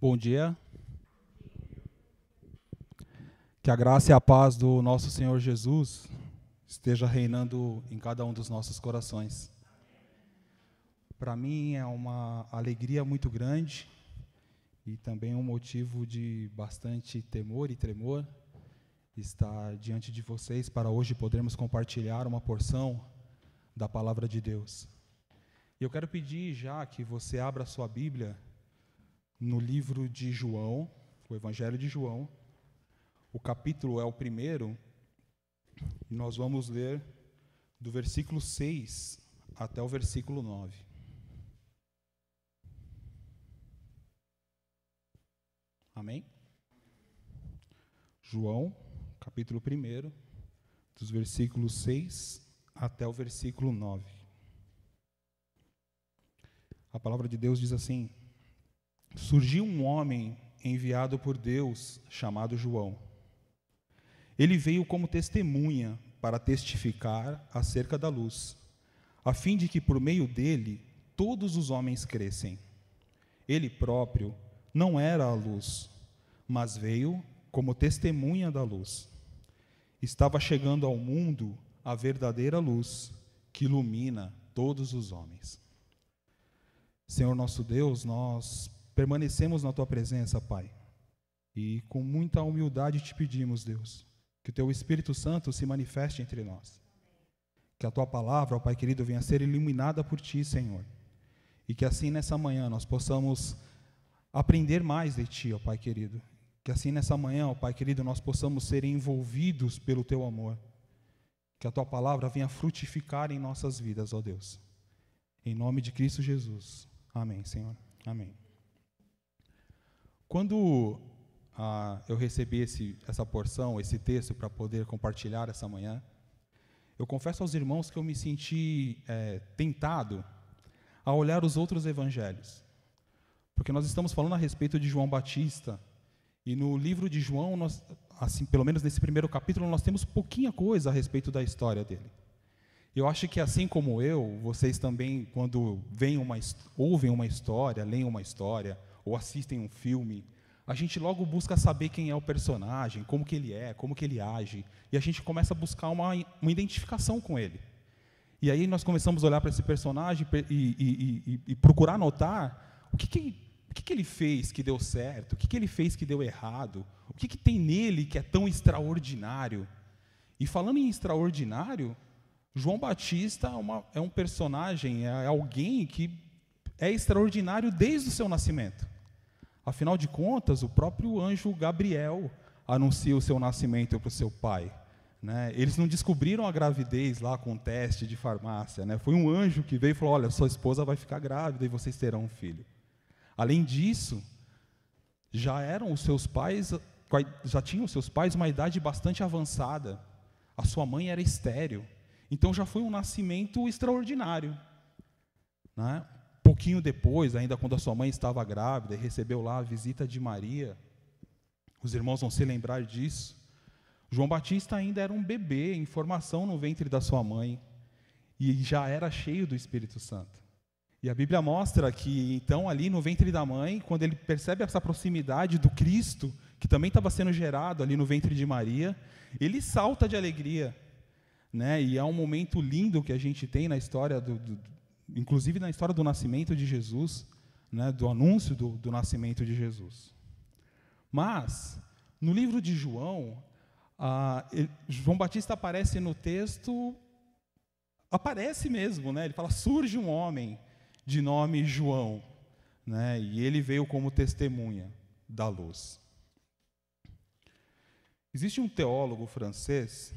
Bom dia. Que a graça e a paz do nosso Senhor Jesus esteja reinando em cada um dos nossos corações. Para mim é uma alegria muito grande e também um motivo de bastante temor e tremor estar diante de vocês para hoje podermos compartilhar uma porção da palavra de Deus. Eu quero pedir já que você abra sua Bíblia no livro de João, o Evangelho de João. O capítulo é o primeiro, e nós vamos ler do versículo 6 até o versículo 9. Amém? João, capítulo 1, dos versículos 6 até o versículo 9. A palavra de Deus diz assim: surgiu um homem enviado por Deus chamado João. Ele veio como testemunha para testificar acerca da luz, a fim de que por meio dele todos os homens crescem. Ele próprio não era a luz, mas veio como testemunha da luz. Estava chegando ao mundo a verdadeira luz que ilumina todos os homens. Senhor nosso Deus, nós permanecemos na tua presença, Pai. E com muita humildade te pedimos, Deus, que o teu Espírito Santo se manifeste entre nós. Que a tua palavra, ó Pai querido, venha a ser iluminada por ti, Senhor. E que assim nessa manhã nós possamos aprender mais de ti, ó Pai querido. Que assim nessa manhã, ó Pai querido, nós possamos ser envolvidos pelo teu amor. Que a tua palavra venha frutificar em nossas vidas, ó Deus. Em nome de Cristo Jesus. Amém, Senhor. Amém. Quando ah, eu recebi esse, essa porção, esse texto, para poder compartilhar essa manhã, eu confesso aos irmãos que eu me senti é, tentado a olhar os outros evangelhos. Porque nós estamos falando a respeito de João Batista, e no livro de João, nós, assim, pelo menos nesse primeiro capítulo, nós temos pouquinha coisa a respeito da história dele. Eu acho que assim como eu, vocês também, quando veem uma, ouvem uma história, leem uma história, ou assistem um filme, a gente logo busca saber quem é o personagem, como que ele é, como que ele age, e a gente começa a buscar uma, uma identificação com ele. E aí nós começamos a olhar para esse personagem e, e, e, e, procurar notar o que, que, o que, que ele fez que deu certo, o que, que ele fez que deu errado, o que, que tem nele que é tão extraordinário. E falando em extraordinário, João Batista é, uma, é um personagem, é, é alguém que é extraordinário desde o seu nascimento. Afinal de contas, o próprio anjo Gabriel anuncia o seu nascimento para o seu pai. Né? Eles não descobriram a gravidez lá com um teste de farmácia. Né? Foi um anjo que veio e falou: Olha, sua esposa vai ficar grávida e vocês terão um filho. Além disso, já eram os seus pais, já tinham os seus pais uma idade bastante avançada. A sua mãe era estéril. Então já foi um nascimento extraordinário. Né? pouquinho depois, ainda quando a sua mãe estava grávida e recebeu lá a visita de Maria, os irmãos vão se lembrar disso. João Batista ainda era um bebê em formação no ventre da sua mãe e já era cheio do Espírito Santo. E a Bíblia mostra que, então, ali no ventre da mãe, quando ele percebe essa proximidade do Cristo, que também estava sendo gerado ali no ventre de Maria, ele salta de alegria. Né? E é um momento lindo que a gente tem na história do, do, inclusive na história do nascimento de Jesus, né, do anúncio do, do nascimento de Jesus. Mas, no livro de João, ah, ele, João Batista aparece no texto, aparece mesmo, né? Ele fala: surge um homem de nome João, né? E ele veio como testemunha da luz. Existe um teólogo francês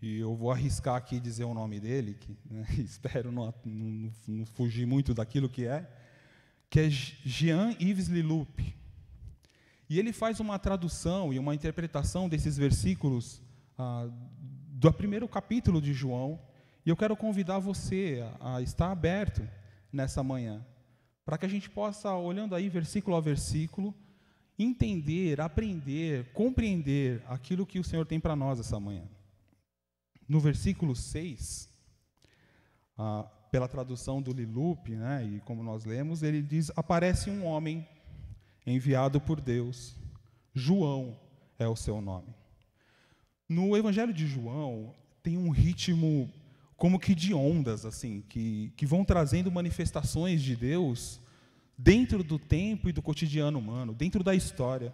e eu vou arriscar aqui dizer o nome dele, que, né, espero não, não, não, fugir muito daquilo que é, que é Jean Yves Lilupe E ele faz uma tradução e uma interpretação desses versículos ah, do primeiro capítulo de João, e eu quero convidar você a, a estar aberto nessa manhã, para que a gente possa, olhando aí versículo a versículo, entender, aprender, compreender aquilo que o Senhor tem para nós essa manhã no versículo 6, ah, pela tradução do Lilupe, né, e como nós lemos, ele diz: aparece um homem enviado por Deus, João é o seu nome. No Evangelho de João, tem um ritmo como que de ondas, assim, que, que vão trazendo manifestações de Deus dentro do tempo e do cotidiano humano, dentro da história.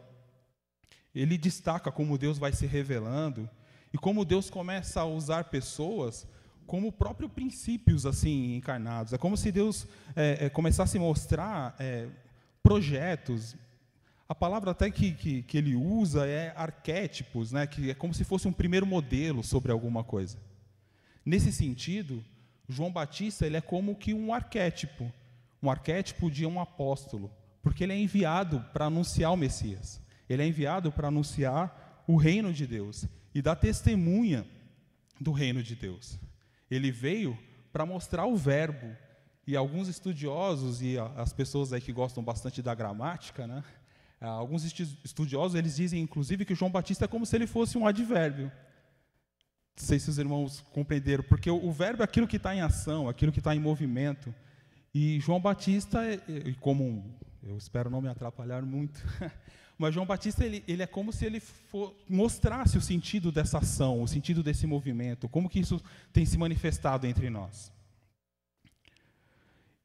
Ele destaca como Deus vai se revelando e como Deus começa a usar pessoas como próprios princípios assim encarnados. É como se Deus é, é, começasse a mostrar é, projetos. A palavra até que, que, que, ele usa é arquétipos, né? que é como se fosse um primeiro modelo sobre alguma coisa. Nesse sentido, João Batista ele é como que um arquétipo, um arquétipo de um apóstolo, porque ele é enviado para anunciar o Messias, ele é enviado para anunciar o reino de Deus e da testemunha do reino de Deus. Ele veio para mostrar o verbo. E alguns estudiosos e as pessoas aí que gostam bastante da gramática, né? Alguns estudiosos eles dizem inclusive que João Batista é como se ele fosse um advérbio. Não sei se os irmãos compreenderam, porque o verbo é aquilo que está em ação, aquilo que está em movimento. E João Batista, é, é, e como eu espero não me atrapalhar muito, Mas João Batista ele, ele é como se ele for, mostrasse o sentido dessa ação, o sentido desse movimento, como que isso tem se manifestado entre nós.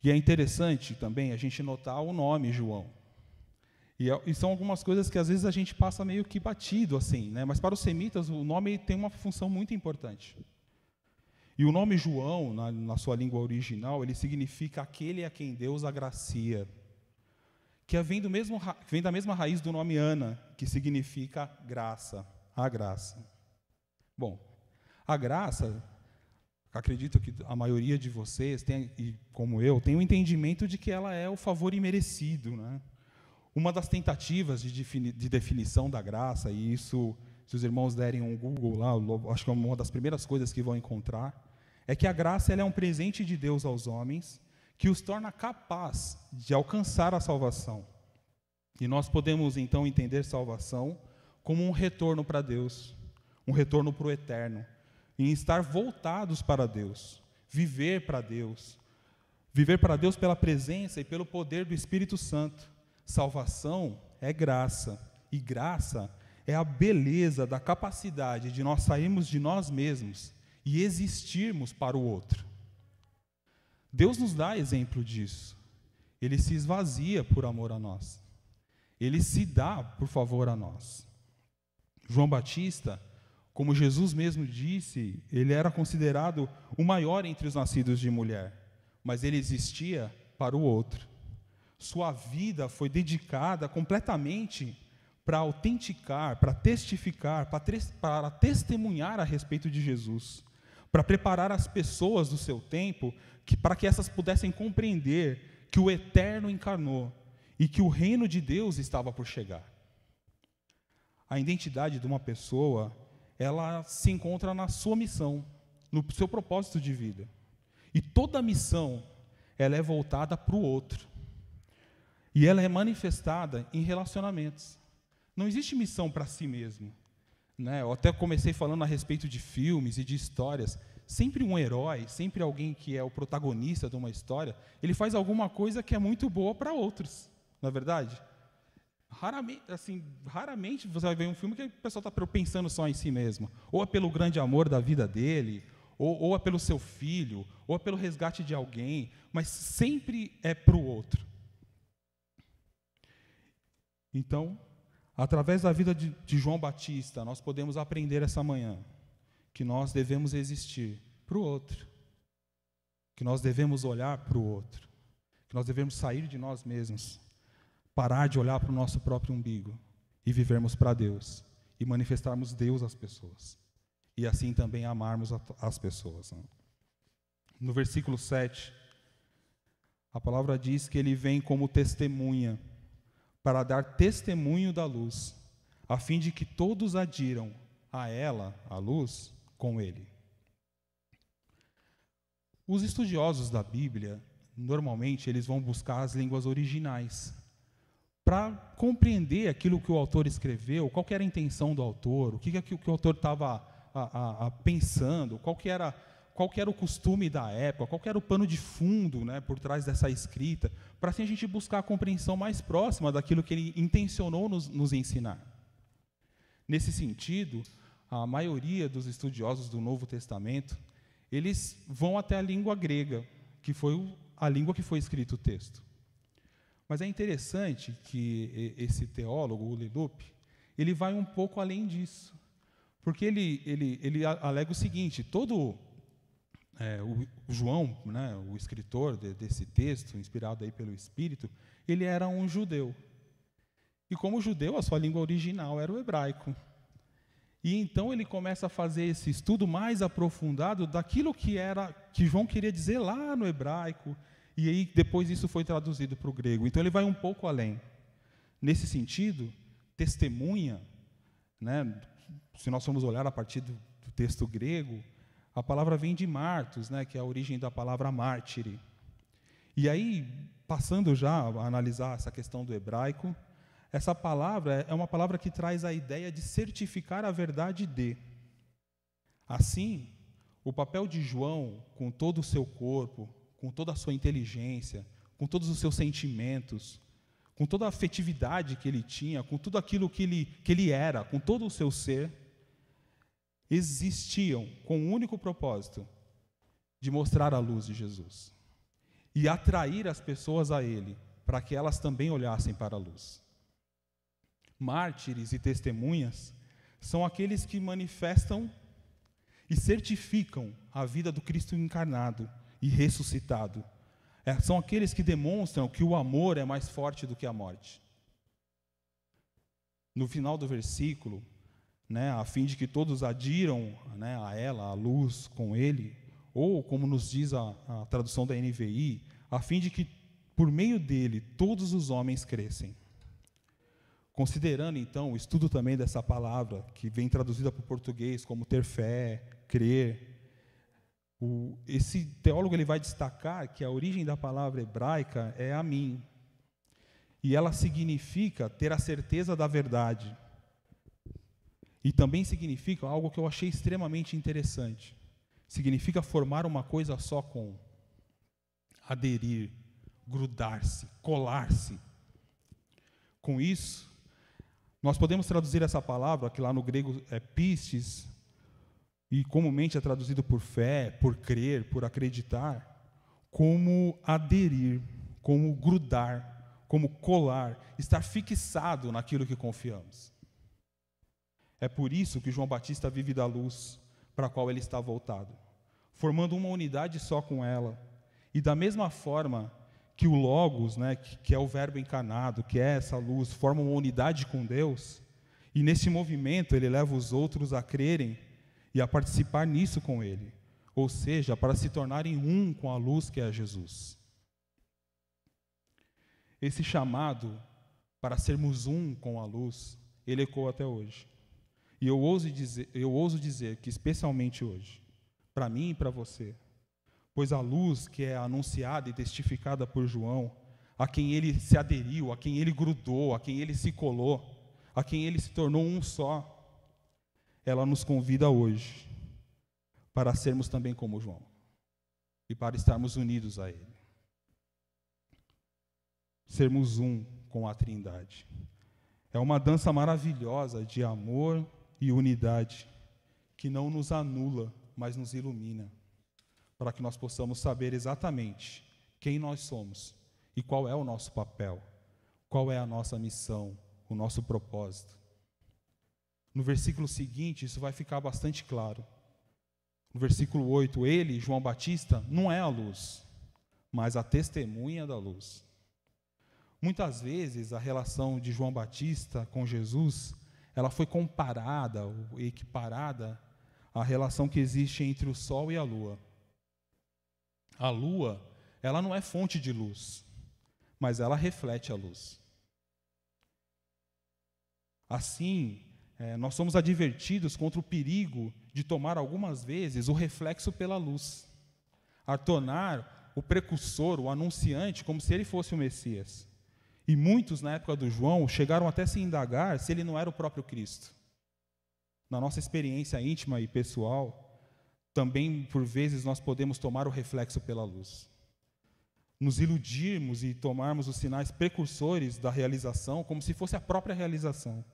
E é interessante também a gente notar o nome João. E, é, e, são algumas coisas que às vezes a gente passa meio que batido assim, né? Mas para os semitas o nome tem uma função muito importante. E o nome João, na, na sua língua original, ele significa aquele a quem Deus agracia que é vem, do mesmo, vem da mesma raiz do nome Ana, que significa graça, a graça. Bom, a graça, acredito que a maioria de vocês, tem, e como eu, tem o um entendimento de que ela é o favor imerecido. Né? Uma das tentativas de, defini de definição da graça, e isso, se os irmãos derem um Google lá, acho que é uma das primeiras coisas que vão encontrar, é que a graça ela é um presente de Deus aos homens que os torna capaz de alcançar a salvação. E nós podemos então entender salvação como um retorno para Deus, um retorno para o eterno, em estar voltados para Deus, viver para Deus, viver para Deus pela presença e pelo poder do Espírito Santo. Salvação é graça, e graça é a beleza da capacidade de nós sairmos de nós mesmos e existirmos para o outro. Deus nos dá exemplo disso. Ele se esvazia por amor a nós. Ele se dá por favor a nós. João Batista, como Jesus mesmo disse, ele era considerado o maior entre os nascidos de mulher, mas ele existia para o outro. Sua vida foi dedicada completamente para autenticar, para testificar, para, para testemunhar a respeito de Jesus para preparar as pessoas do seu tempo, que para que essas pudessem compreender que o eterno encarnou e que o reino de Deus estava por chegar. A identidade de uma pessoa, ela se encontra na sua missão, no seu propósito de vida. E toda missão, ela é voltada para o outro. E ela é manifestada em relacionamentos. Não existe missão para si mesmo né, eu até comecei falando a respeito de filmes e de histórias. Sempre um herói, sempre alguém que é o protagonista de uma história, ele faz alguma coisa que é muito boa para outros, na é verdade. Raramente, assim, raramente você vai ver um filme que o pessoal está pensando só em si mesmo. Ou é pelo grande amor da vida dele, ou, ou é pelo seu filho, ou é pelo resgate de alguém, mas sempre é para o outro. Então, Através da vida de, de João Batista, nós podemos aprender essa manhã que nós devemos existir para o outro, que nós devemos olhar para o outro, que nós devemos sair de nós mesmos, parar de olhar para o nosso próprio umbigo e vivermos para Deus e manifestarmos Deus às pessoas e assim também amarmos as pessoas. Né? No versículo 7, a palavra diz que ele vem como testemunha para dar testemunho da luz, a fim de que todos adiram a ela, a luz, com ele. Os estudiosos da Bíblia, normalmente, eles vão buscar as línguas originais para compreender aquilo que o autor escreveu, qual era a intenção do autor, o que, que, o autor estava pensando, qual que era qual era o costume da época, qual era o pano de fundo né, por trás dessa escrita, para assim a gente buscar a compreensão mais próxima daquilo que ele intencionou nos, nos ensinar. Nesse sentido, a maioria dos estudiosos do Novo Testamento, eles vão até a língua grega, que foi a língua que foi escrito o texto. Mas é interessante que esse teólogo, o Ledup, ele vai um pouco além disso. Porque ele, ele, ele alega o seguinte: todo é, o, o João, né, o escritor de, desse texto, inspirado aí pelo Espírito, ele era um judeu. E como judeu, a sua língua original era o hebraico. E então ele começa a fazer esse estudo mais aprofundado daquilo que era que João queria dizer lá no hebraico, e aí depois isso foi traduzido para o grego. Então ele vai um pouco além. Nesse sentido, testemunha, né, se nós formos olhar a partir do, do texto grego, a palavra vem de Martos, né, que é a origem da palavra mártire. E aí, passando já a analisar essa questão do hebraico, essa palavra é uma palavra que traz a ideia de certificar a verdade de. Assim, o papel de João, com todo o seu corpo, com toda a sua inteligência, com todos os seus sentimentos, com toda a afetividade que ele tinha, com tudo aquilo que ele, que ele era, com todo o seu ser, existiam com o um único propósito de mostrar a luz de Jesus e atrair as pessoas a Ele, para que elas também olhassem para a luz. Mártires e testemunhas são aqueles que manifestam e certificam a vida do Cristo encarnado e ressuscitado. É, são aqueles que demonstram que o amor é mais forte do que a morte. No final do versículo, né, a fim de que todos adiram né, a ela, a luz com ele, ou, como nos diz a, a tradução da NVI, a fim de que por meio dele todos os homens crescem. Considerando então o estudo também dessa palavra, que vem traduzida para o português como ter fé, crer, o, esse teólogo ele vai destacar que a origem da palavra hebraica é a mim, e ela significa ter a certeza da verdade e também significa algo que eu achei extremamente interessante. Significa formar uma coisa só com aderir, grudar-se, colar-se. Com isso, nós podemos traduzir essa palavra, que lá no grego é pistes, e comumente é traduzido por fé, por crer, por acreditar, como aderir, como grudar, como colar, estar fixado naquilo que confiamos. É por isso que João Batista vive da luz para a qual ele está voltado, formando uma unidade só com ela. E da mesma forma que o Logos, né, que é o Verbo encarnado, que é essa luz, forma uma unidade com Deus, e nesse movimento ele leva os outros a crerem e a participar nisso com ele, ou seja, para se tornarem um com a luz que é Jesus. Esse chamado para sermos um com a luz, ele ecoa até hoje. E eu ouso dizer, eu ouso dizer que, especialmente hoje, para mim e para você, pois a luz que é anunciada e testificada por João, a quem ele se aderiu, a quem ele grudou, a quem ele se colou, a quem ele se tornou um só, ela nos convida hoje para sermos também como João e para estarmos unidos a Ele. Sermos um com a Trindade. É uma dança maravilhosa de amor, e unidade, que não nos anula, mas nos ilumina, para que nós possamos saber exatamente quem nós somos e qual é o nosso papel, qual é a nossa missão, o nosso propósito. No versículo seguinte, isso vai ficar bastante claro. No versículo 8, ele, João Batista, não é a luz, mas a testemunha da luz. Muitas vezes a relação de João Batista com Jesus ela foi comparada ou equiparada à relação que existe entre o Sol e a Lua. A Lua, ela não é fonte de luz, mas ela reflete a luz. Assim, é, nós somos advertidos contra o perigo de tomar algumas vezes o reflexo pela luz, a tornar o precursor, o anunciante, como se ele fosse o Messias. E muitos, na época do João, chegaram até se indagar se ele não era o próprio Cristo. Na nossa experiência íntima e pessoal, também por vezes nós podemos tomar o reflexo pela luz. Nos iludirmos e tomarmos os sinais precursores da realização como se fosse a própria realização.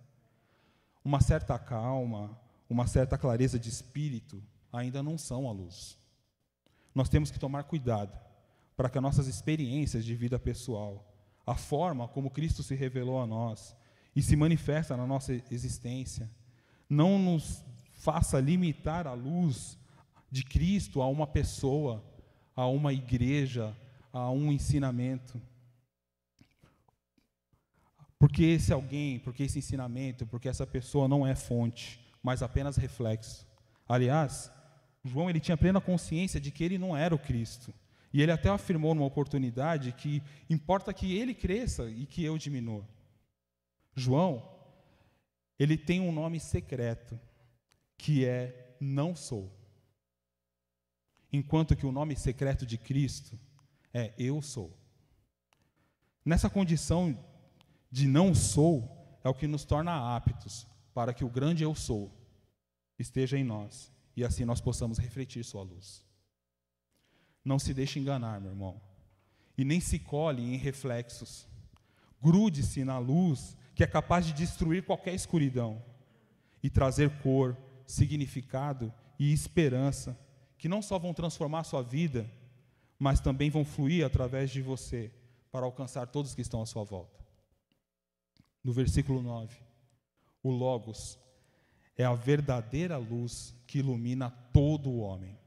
Uma certa calma, uma certa clareza de espírito ainda não são a luz. Nós temos que tomar cuidado para que nossas experiências de vida pessoal a forma como Cristo se revelou a nós e se manifesta na nossa existência. Não nos faça limitar a luz de Cristo a uma pessoa, a uma igreja, a um ensinamento. Porque esse alguém, porque esse ensinamento, porque essa pessoa não é fonte, mas apenas reflexo. Aliás, João ele tinha plena consciência de que ele não era o Cristo. E ele até afirmou numa oportunidade que importa que ele cresça e que eu diminua. João, ele tem um nome secreto, que é não sou. Enquanto que o nome secreto de Cristo é eu sou. Nessa condição de não sou é o que nos torna aptos para que o grande eu sou esteja em nós e assim nós possamos refletir sua luz. Não se deixe enganar, meu irmão. E nem se colhe em reflexos. Grude-se na luz que é capaz de destruir qualquer escuridão e trazer cor, significado e esperança, que não só vão transformar a sua vida, mas também vão fluir através de você para alcançar todos que estão à sua volta. No versículo 9, o Logos é a verdadeira luz que ilumina todo o homem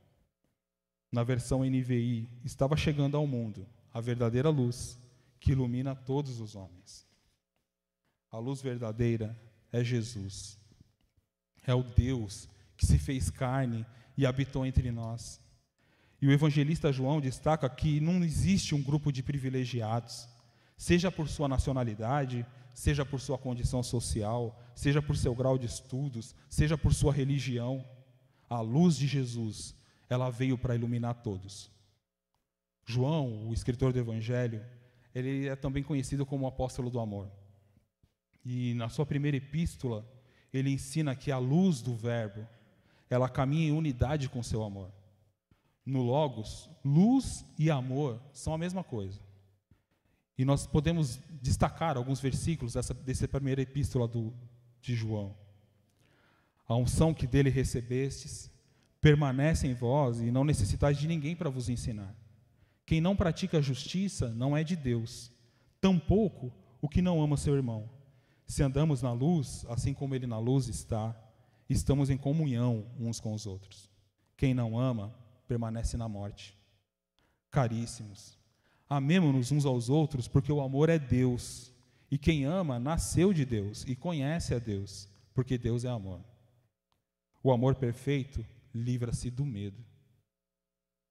na versão NVI, estava chegando ao mundo a verdadeira luz que ilumina todos os homens. A luz verdadeira é Jesus. É o Deus que se fez carne e habitou entre nós. E o evangelista João destaca que não existe um grupo de privilegiados, seja por sua nacionalidade, seja por sua condição social, seja por seu grau de estudos, seja por sua religião. A luz de Jesus ela veio para iluminar todos. João, o escritor do Evangelho, ele é também conhecido como o apóstolo do amor. E na sua primeira epístola, ele ensina que a luz do Verbo, ela caminha em unidade com seu amor. No Logos, luz e amor são a mesma coisa. E nós podemos destacar alguns versículos dessa, dessa primeira epístola do, de João. A unção que dele recebestes, permanece em vós e não necessitais de ninguém para vos ensinar. Quem não pratica a justiça não é de Deus, tampouco o que não ama seu irmão. Se andamos na luz, assim como ele na luz está, estamos em comunhão uns com os outros. Quem não ama, permanece na morte. Caríssimos, amemos-nos uns aos outros, porque o amor é Deus. E quem ama nasceu de Deus e conhece a Deus, porque Deus é amor. O amor perfeito livra-se do medo.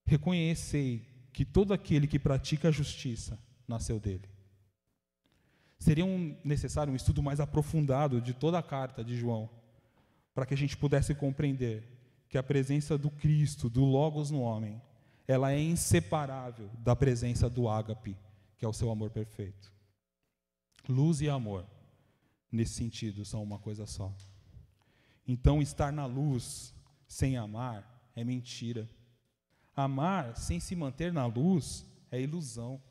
Reconhecei que todo aquele que pratica a justiça nasceu dele. Seria um, necessário um estudo mais aprofundado de toda a carta de João, para que a gente pudesse compreender que a presença do Cristo, do Logos no homem, ela é inseparável da presença do ágape, que é o seu amor perfeito. Luz e amor, nesse sentido, são uma coisa só. Então, estar na luz sem amar é mentira. Amar sem se manter na luz é ilusão.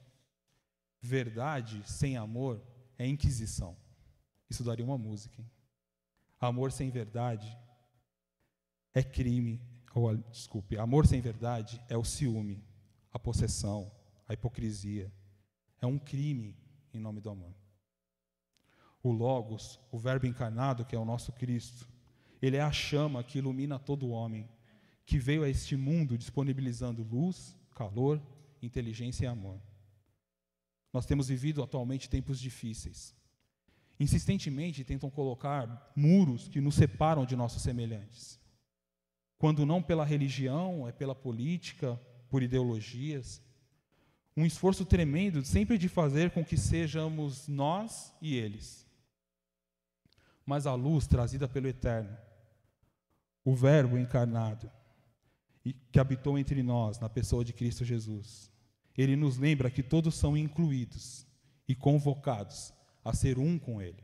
Verdade sem amor é inquisição. Isso daria uma música. Hein? Amor sem verdade é crime. Ou, desculpe, amor sem verdade é o ciúme, a possessão, a hipocrisia. É um crime em nome do amor. O Logos, o Verbo encarnado, que é o nosso Cristo, ele é a chama que ilumina todo homem, que veio a este mundo disponibilizando luz, calor, inteligência e amor. Nós temos vivido atualmente tempos difíceis. Insistentemente tentam colocar muros que nos separam de nossos semelhantes. Quando não pela religião, é pela política, por ideologias. Um esforço tremendo sempre de fazer com que sejamos nós e eles. Mas a luz trazida pelo Eterno o Verbo encarnado, que habitou entre nós, na pessoa de Cristo Jesus. Ele nos lembra que todos são incluídos e convocados a ser um com Ele,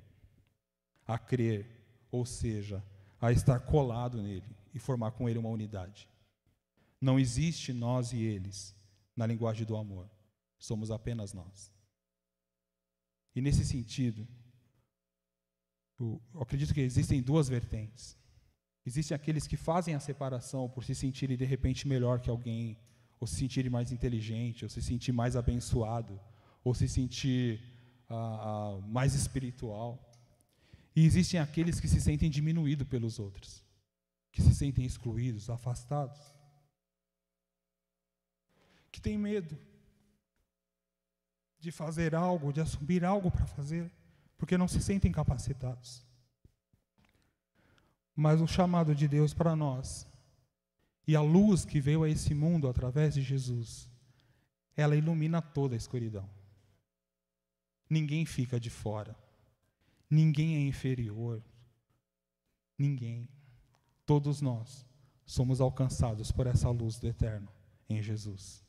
a crer, ou seja, a estar colado nele e formar com Ele uma unidade. Não existe nós e eles na linguagem do amor, somos apenas nós. E nesse sentido, eu acredito que existem duas vertentes Existem aqueles que fazem a separação por se sentirem de repente melhor que alguém, ou se sentirem mais inteligente, ou se sentir mais abençoado, ou se sentir ah, ah, mais espiritual. E existem aqueles que se sentem diminuídos pelos outros, que se sentem excluídos, afastados, que têm medo de fazer algo, de assumir algo para fazer, porque não se sentem capacitados mas o chamado de Deus para nós e a luz que veio a esse mundo através de Jesus, ela ilumina toda a escuridão. Ninguém fica de fora. Ninguém é inferior. Ninguém. Todos nós somos alcançados por essa luz do eterno em Jesus.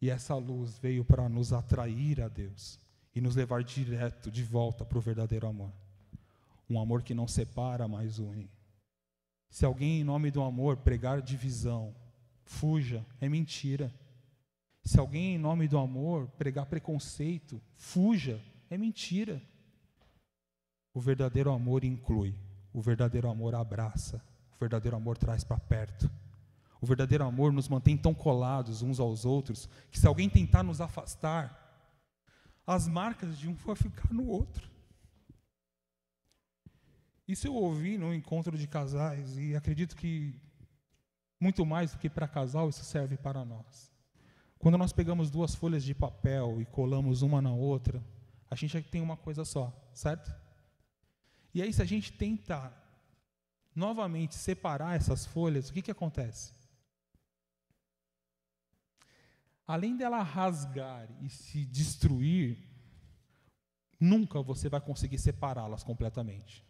E essa luz veio para nos atrair a Deus e nos levar direto de volta para o verdadeiro amor. Um amor que não separa, mas une. Se alguém, em nome do amor, pregar divisão, fuja, é mentira. Se alguém, em nome do amor, pregar preconceito, fuja, é mentira. O verdadeiro amor inclui, o verdadeiro amor abraça, o verdadeiro amor traz para perto. O verdadeiro amor nos mantém tão colados uns aos outros que se alguém tentar nos afastar, as marcas de um vão ficar no outro. Isso eu ouvi no né, encontro de casais e acredito que muito mais do que para casal isso serve para nós. Quando nós pegamos duas folhas de papel e colamos uma na outra, a gente tem uma coisa só, certo? E aí se a gente tentar novamente separar essas folhas, o que que acontece? Além dela rasgar e se destruir, nunca você vai conseguir separá-las completamente.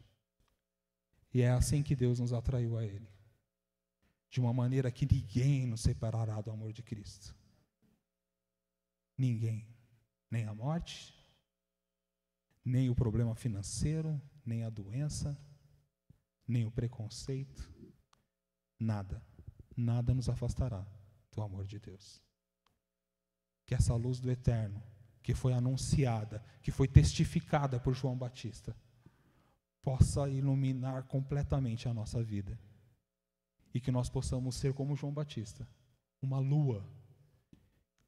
E é assim que Deus nos atraiu a Ele. De uma maneira que ninguém nos separará do amor de Cristo. Ninguém. Nem a morte, nem o problema financeiro, nem a doença, nem o preconceito. Nada. Nada nos afastará do amor de Deus. Que essa luz do eterno, que foi anunciada, que foi testificada por João Batista, possa iluminar completamente a nossa vida. E que nós possamos ser como João Batista, uma lua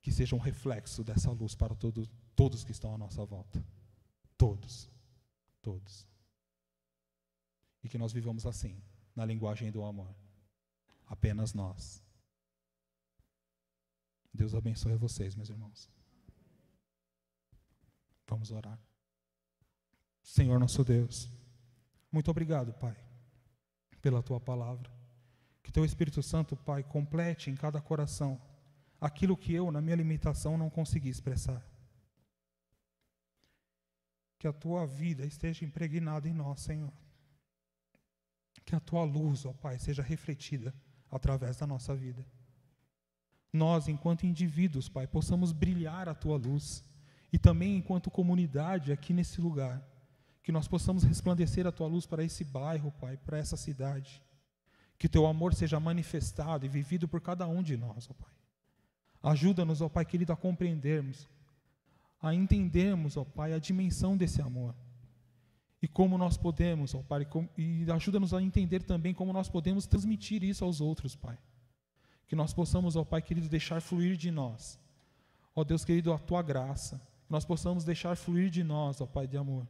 que seja um reflexo dessa luz para todo, todos que estão à nossa volta. Todos. Todos. E que nós vivamos assim, na linguagem do amor. Apenas nós. Deus abençoe vocês, meus irmãos. Vamos orar. Senhor nosso Deus. Muito obrigado, Pai, pela tua palavra. Que teu Espírito Santo, Pai, complete em cada coração aquilo que eu, na minha limitação, não consegui expressar. Que a tua vida esteja impregnada em nós, Senhor. Que a tua luz, ó Pai, seja refletida através da nossa vida. Nós, enquanto indivíduos, Pai, possamos brilhar a tua luz e também enquanto comunidade aqui nesse lugar que nós possamos resplandecer a tua luz para esse bairro, Pai, para essa cidade. Que teu amor seja manifestado e vivido por cada um de nós, ó Pai. Ajuda-nos, ó Pai querido, a compreendermos, a entendermos, ó Pai, a dimensão desse amor. E como nós podemos, ó Pai, e ajuda-nos a entender também como nós podemos transmitir isso aos outros, Pai. Que nós possamos, ó Pai querido, deixar fluir de nós. Ó Deus querido, a tua graça. Que nós possamos deixar fluir de nós, ó Pai de amor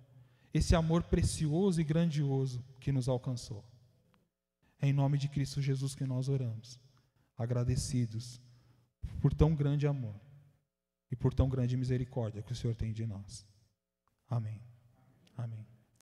esse amor precioso e grandioso que nos alcançou. É em nome de Cristo Jesus que nós oramos, agradecidos por tão grande amor e por tão grande misericórdia que o Senhor tem de nós. Amém. Amém.